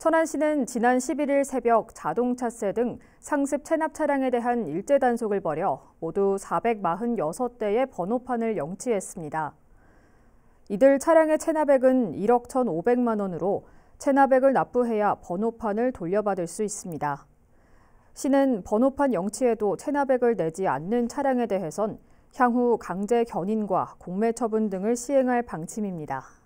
천안시는 지난 11일 새벽 자동차세 등 상습 체납 차량에 대한 일제 단속을 벌여 모두 446대의 번호판을 영치했습니다. 이들 차량의 체납액은 1억 1,500만 원으로 체납액을 납부해야 번호판을 돌려받을 수 있습니다. 시는 번호판 영치에도 체납액을 내지 않는 차량에 대해선 향후 강제 견인과 공매 처분 등을 시행할 방침입니다.